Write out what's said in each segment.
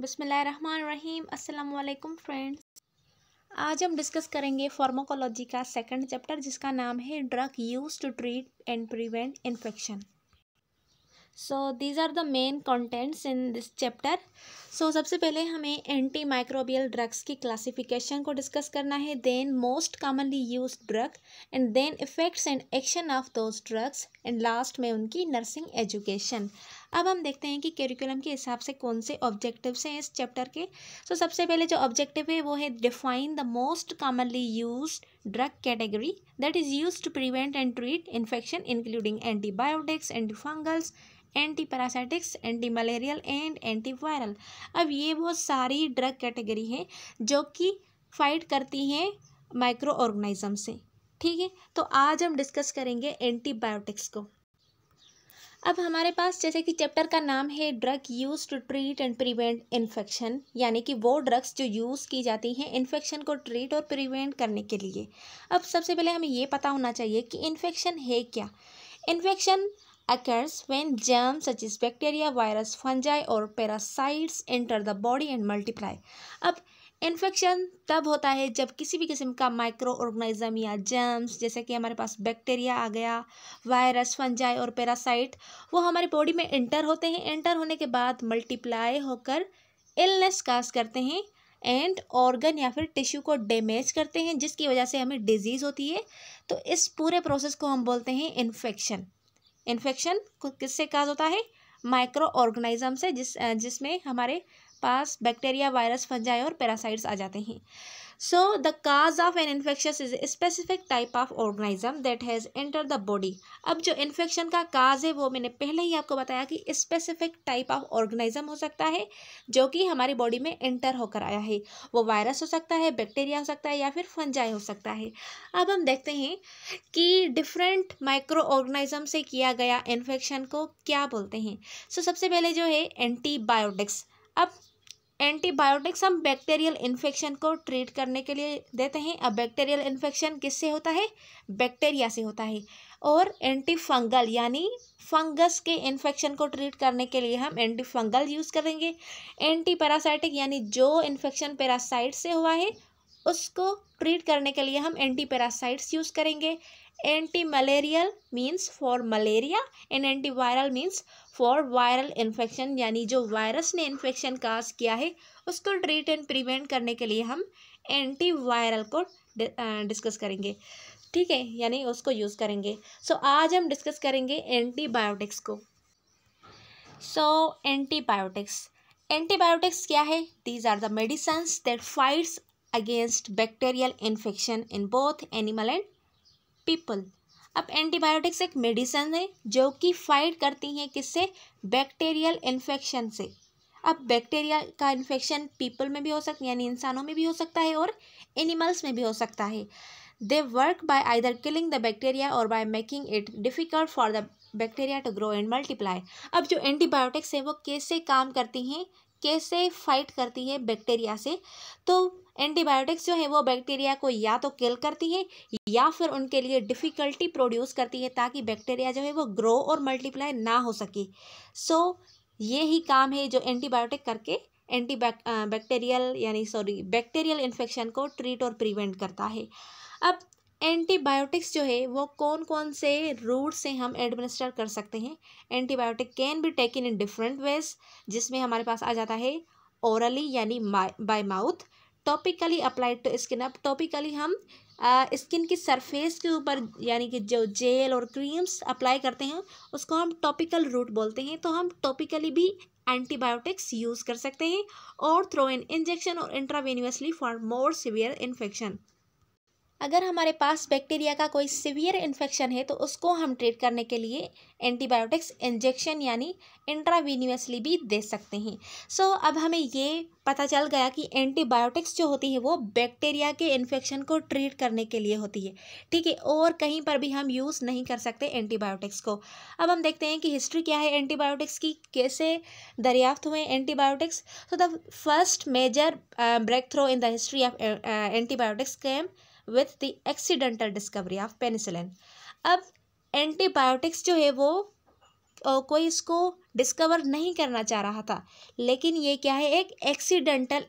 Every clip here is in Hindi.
बसमीम अल्लाम फ्रेंड्स आज हम डिस्कस करेंगे फार्माकोलॉजी का सेकंड चैप्टर जिसका नाम है drug use to treat and prevent infection so these are the main contents in this chapter so सबसे पहले हमें एंटी माइक्रोबियल ड्रग्स की क्लासिफिकेशन को डिस्कस करना है then most commonly use drug and then effects and action of those drugs and last में उनकी नर्सिंग एजुकेशन अब हम देखते हैं कि करिकुलम के हिसाब से कौन से ऑब्जेक्टिव्स हैं इस चैप्टर के सो so, सबसे पहले जो ऑब्जेक्टिव है वो है define the most commonly use drug category that is use to prevent and treat infection including antibiotics fungals anti parasitics anti malarial and anti viral अब ये वो सारी ड्रग कैटेगरी हैं जो कि फाइट करती हैं माइक्रो ऑर्गेनिज्म से ठीक है तो आज हम डिस्कस करेंगे एंटीबायोटिक्स को अब हमारे पास जैसे कि चैप्टर का नाम है drug use to treat and prevent infection यानी कि वो ड्रग्स जो यूज़ की जाती हैं इन्फेक्शन को ट्रीट और प्रिवेंट करने के लिए अब सबसे पहले हमें ये पता होना चाहिए कि इन्फेक्शन है क्या infection occurs when germ such is bacteria virus fungi और parasites enter the body and multiply अब इन्फेक्शन तब होता है जब किसी भी किस्म का माइक्रो ऑर्गेनिज्म या जर्म्स जैसे कि हमारे पास बैक्टीरिया आ गया वायरस फंजाई और पैरासाइट वो हमारे बॉडी में एंटर होते हैं एंटर होने के बाद मल्टीप्लाई होकर इलनेस काज करते हैं एंड ऑर्गन या फिर टिश्यू को डैमेज करते हैं जिसकी वजह से हमें डिजीज़ होती है तो इस पूरे प्रोसेस को हम बोलते हैं इन्फेक्शन इन्फेक्शन किससे काज होता है माइक्रो ऑर्गेनिज्म से जिस जिसमें हमारे पास बैक्टीरिया वायरस फंजाई और पैरासाइट्स आ जाते हैं so the cause of an infectious is specific type of organism that has enter the body अब जो इन्फेक्शन का काज है वो मैंने पहले ही आपको बताया कि स्पेसिफिक टाइप ऑफ ऑर्गेनाइज्म हो सकता है जो कि हमारी बॉडी में एंटर होकर आया है वो वायरस हो सकता है बैक्टीरिया हो सकता है या फिर फंजाई हो सकता है अब हम देखते हैं कि डिफरेंट माइक्रो ऑर्गेनाइज्म से किया गया इन्फेक्शन को क्या बोलते हैं सो so, सबसे पहले जो है एंटीबायोटिक्स अब एंटीबायोटिक्स हम बैक्टीरियल इन्फेक्शन को ट्रीट करने के लिए देते हैं अब बैक्टीरियल इन्फेक्शन किससे होता है बैक्टीरिया से होता है और एंटी फंगल यानी फंगस के इन्फेक्शन को ट्रीट करने के लिए हम एंटी फंगल यूज़ करेंगे एंटी पैरासाइटिक यानी जो इन्फेक्शन पैरासाइट से हुआ है उसको ट्रीट करने के लिए हम एंटी पैरासाइट्स यूज़ करेंगे anti malarial means for malaria and anti viral means for viral infection यानी जो वायरस ने इन्फेक्शन काज किया है उसको ट्रीट एंड प्रिवेंट करने के लिए हम एंटी वायरल को डिस्कस करेंगे ठीक है यानी उसको यूज़ करेंगे सो so, आज हम डिस्कस करेंगे एंटीबायोटिक्स को सो एंटीबायोटिक्स एंटीबायोटिक्स क्या है these are the medicines that fights against bacterial infection in both animal and people अब एंटीबायोटिक्स एक मेडिसन है जो कि फाइट करती हैं किससे बैक्टीरियल इन्फेक्शन से अब बैक्टीरिया का इन्फेक्शन पीपल में भी हो सकता है यानी इंसानों में भी हो सकता है और एनिमल्स में भी हो सकता है they work by either killing the bacteria और by making it difficult for the bacteria to grow and multiply अब जो एंटीबायोटिक्स है वो कैसे काम करती हैं कैसे फाइट करती है बैक्टीरिया से तो एंटीबायोटिक्स जो है वो बैक्टीरिया को या तो किल करती है या फिर उनके लिए डिफ़िकल्टी प्रोड्यूस करती है ताकि बैक्टीरिया जो है वो ग्रो और मल्टीप्लाई ना हो सके सो so, ये ही काम है जो एंटीबायोटिक करके एंटी बैक्टेरियल यानी सॉरी बैक्टेरियल इन्फेक्शन को ट्रीट और प्रिवेंट करता है अब एंटीबायोटिक्स जो है वो कौन कौन से रूट से हम एडमिनिस्टर कर सकते हैं antibiotic can be taken in different ways जिसमें हमारे पास आ जाता है ओरली यानी by mouth topically applied to skin अब टॉपिकली हम स्किन की सरफेस के ऊपर यानी कि जो जेल और क्रीम्स अप्लाई करते हैं उसको हम टॉपिकल रूट बोलते हैं तो हम टॉपिकली भी एंटीबायोटिक्स यूज़ कर सकते हैं और थ्रो इन इंजेक्शन और intravenously for more severe infection अगर हमारे पास बैक्टीरिया का कोई सीवियर इन्फेक्शन है तो उसको हम ट्रीट करने के लिए एंटीबायोटिक्स इंजेक्शन यानी इंट्रावीनियसली भी दे सकते हैं सो so, अब हमें ये पता चल गया कि एंटीबायोटिक्स जो होती है वो बैक्टीरिया के इन्फेक्शन को ट्रीट करने के लिए होती है ठीक है और कहीं पर भी हम यूज़ नहीं कर सकते एंटीबायोटिक्स को अब हम देखते हैं कि हिस्ट्री क्या है एंटीबायोटिक्स की कैसे दरियाफ्त हुए antibiotics so the first major breakthrough in the history of antibiotics came with the accidental discovery of penicillin अब एंटीबायोटिक्स जो है वो कोई इसको डिस्कवर नहीं करना चाह रहा था लेकिन ये क्या है एक एक्सीडेंटल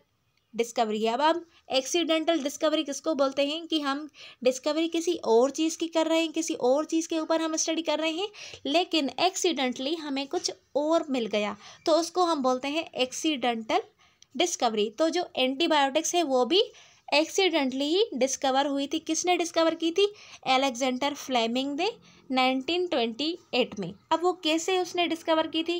डिस्कवरी है अब हम एक्सीडेंटल डिस्कवरी किसको बोलते हैं कि हम डिस्कवरी किसी और चीज़ की कर रहे हैं किसी और चीज़ के ऊपर हम स्टडी कर रहे हैं लेकिन एक्सीडेंटली हमें कुछ और मिल गया तो उसको हम बोलते हैं एक्सीडेंटल डिस्कवरी तो जो एंटीबायोटिक्स है वो भी एक्सीडेंटली ही डिस्कवर हुई थी किसने डिस्कवर की थी एलेक्जेंडर फ्लेमिंग ने 1928 में अब वो कैसे उसने डिस्कवर की थी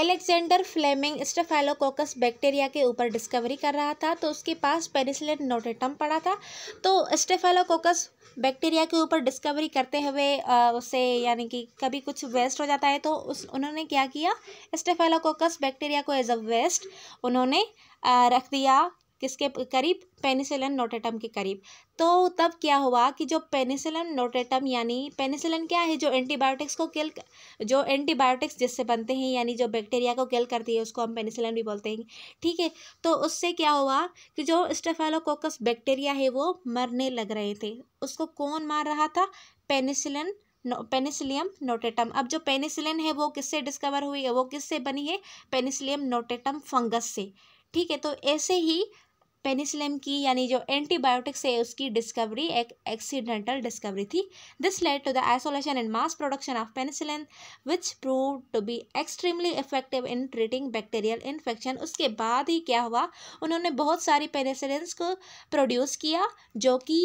एलेक्जेंडर फ्लेमिंग स्टेफेलोकोकस बैक्टीरिया के ऊपर डिस्कवरी कर रहा था तो उसके पास पेनिसिलिन नोटेटम पड़ा था तो स्टेफेलोकोकस बैक्टीरिया के ऊपर डिस्कवरी करते हुए उसे यानी कि कभी कुछ वेस्ट हो जाता है तो उस उन्होंने क्या किया स्टेफेलोकोकस बैक्टीरिया को एज अ वेस्ट उन्होंने रख दिया किसके करीब पेनिसिलिन नोटेटम के करीब तो तब क्या हुआ कि जो पेनिसिलिन नोटेटम यानी पेनिसिलिन क्या है जो एंटीबायोटिक्स को किल जो एंटीबायोटिक्स जिससे बनते हैं यानी जो बैक्टीरिया को किल करती है उसको हम पेनिसिलिन भी बोलते हैं ठीक है तो उससे क्या हुआ कि जो स्टेफेलोकोकस बैक्टीरिया है वो मरने लग रहे थे उसको कौन मार रहा था पेनिसिलिन नो, पेनिसिलियम नोटेटम अब जो पेनिसिलिन है वो किससे डिस्कवर हुई है वो किससे बनी है पेनिसिलियम नोटेटम फंगस से ठीक है तो ऐसे ही पेनिसिलिन की यानी जो एंटीबायोटिक्स है उसकी डिस्कवरी एक एक्सीडेंटल डिस्कवरी थी this led to the isolation and mass production of penicillin which prove to be extremely effective in treating bacterial infection उसके बाद ही क्या हुआ उन्होंने बहुत सारी पेनिसिलिन को प्रोड्यूस किया जो कि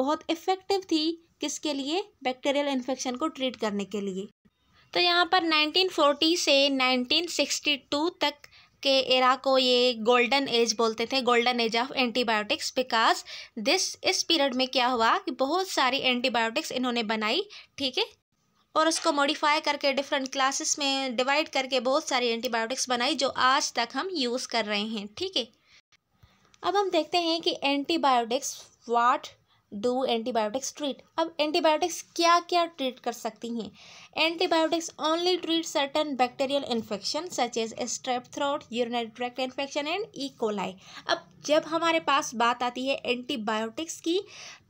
बहुत इफ़ेक्टिव थी किसके लिए बैक्टीरियल इन्फेक्शन को ट्रीट करने के लिए तो यहाँ पर 1940 से 1962 तक के एरा को ये गोल्डन एज बोलते थे golden age of antibiotics because this इस पीरियड में क्या हुआ कि बहुत सारी एंटीबायोटिक्स इन्होंने बनाई ठीक है और उसको मॉडिफाई करके डिफरेंट क्लासेस में डिवाइड करके बहुत सारी एंटीबायोटिक्स बनाई जो आज तक हम यूज़ कर रहे हैं ठीक है अब हम देखते हैं कि antibiotics what do antibiotics treat अब एंटीबायोटिक्स क्या क्या ट्रीट कर सकती हैं Antibiotics only treat certain bacterial infection such as strep throat, urinary tract infection and E. coli. अब जब हमारे पास बात आती है एंटीबायोटिक्स की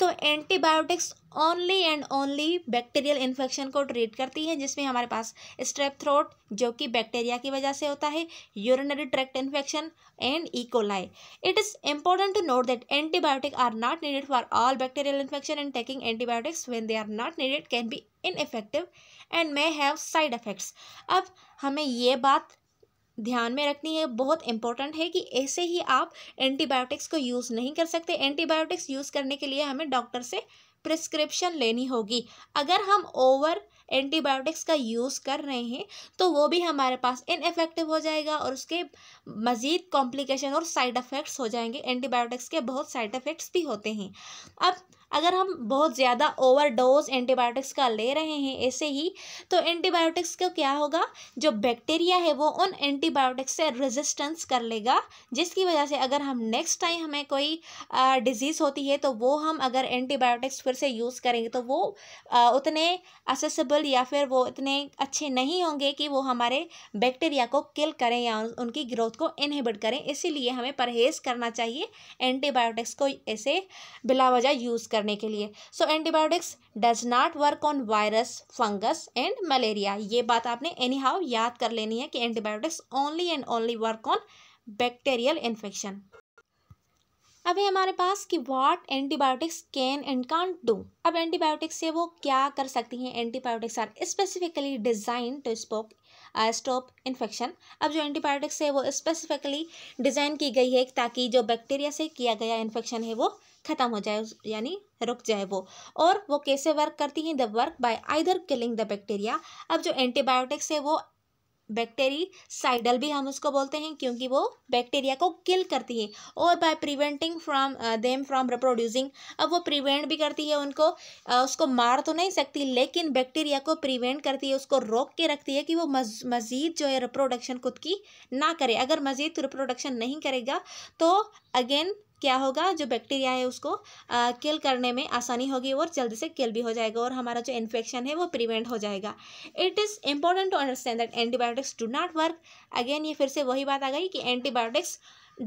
तो antibiotics only and only bacterial infection को ट्रीट करती हैं जिसमें हमारे पास स्ट्रेप थ्रोट जो कि बैक्टीरिया की वजह से होता है urinary tract infection and E coli it is important to note that antibiotic are not needed for all bacterial infection and taking antibiotics when they are not needed can be ineffective and may have side effects अब हमें ये बात ध्यान में रखनी है बहुत इंपॉर्टेंट है कि ऐसे ही आप एंटीबायोटिक्स को यूज़ नहीं कर सकते एंटीबायोटिक्स यूज़ करने के लिए हमें डॉक्टर से प्रिस्क्रिप्शन लेनी होगी अगर हम ओवर एंटीबायोटिक्स का यूज़ कर रहे हैं तो वो भी हमारे पास इनफेक्टिव हो जाएगा और उसके मज़ीद कॉम्प्लिकेशन और साइड इफ़ेक्ट्स हो जाएंगे एंटीबायोटिक्स के बहुत साइड इफ़ेक्ट्स भी होते हैं अब अगर हम बहुत ज़्यादा ओवर डोज एंटीबायोटिक्स का ले रहे हैं ऐसे ही तो एंटीबायोटिक्स का क्या होगा जो बैक्टीरिया है वो उन एंटीबायोटिक्स से रेजिस्टेंस कर लेगा जिसकी वजह से अगर हम नेक्स्ट टाइम हमें कोई डिज़ीज़ होती है तो वो हम अगर एंटीबायोटिक्स फिर से यूज़ करेंगे तो वो आ, उतने असेसबल या फिर वो इतने अच्छे नहीं होंगे कि वो हमारे बैक्टीरिया को किल करें या उनकी ग्रोथ को इनहिबिट करें इसीलिए हमें परहेज़ करना चाहिए एंटीबायोटिक्स को ऐसे बिलावजा यूज़ कर करने के लिए so antibiotics does not work on virus fungus and malaria ये बात आपने एनी हाउ याद कर लेनी है कि antibiotics only and only work on bacterial infection अभी हमारे पास कि what antibiotics can and can't do अब एंटीबायोटिक्स से वो क्या कर सकती हैं antibiotics are specifically design to spoke stop infection अब जो एंटीबायोटिक्स है वो स्पेसिफिकली डिज़ाइन की गई है ताकि जो बैक्टीरिया से किया गया इन्फेक्शन है वो ख़त्म हो जाए यानी रुक जाए वो और वो कैसे वर्क करती हैं the work by either killing the bacteria अब जो एंटीबायोटिक्स है वो बैक्टेरिसाइडल भी हम उसको बोलते हैं क्योंकि वो बैक्टीरिया को किल करती है और by preventing from them from reproducing अब वो प्रिवेंट भी करती है उनको uh, उसको मार तो नहीं सकती लेकिन बैक्टीरिया को प्रिवेंट करती है उसको रोक के रखती है कि वो मज, मज़ीद जो है रिप्रोडक्शन खुद की ना करे अगर मज़ीद रिप्रोडक्शन तो नहीं करेगा तो अगेन क्या होगा जो बैक्टीरिया है उसको किल करने में आसानी होगी और जल्दी से किल भी हो जाएगा और हमारा जो इन्फेक्शन है वो प्रिवेंट हो जाएगा it is important to understand that antibiotics do not work again ये फिर से वही बात आ गई कि antibiotics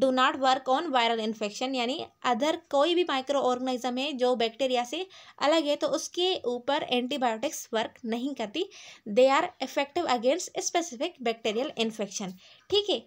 do not work on viral infection यानी अदर कोई भी माइक्रो ऑर्गेनिज्म है जो बैक्टीरिया से अलग है तो उसके ऊपर एंटीबायोटिक्स वर्क नहीं करती they are effective against specific bacterial infection ठीक है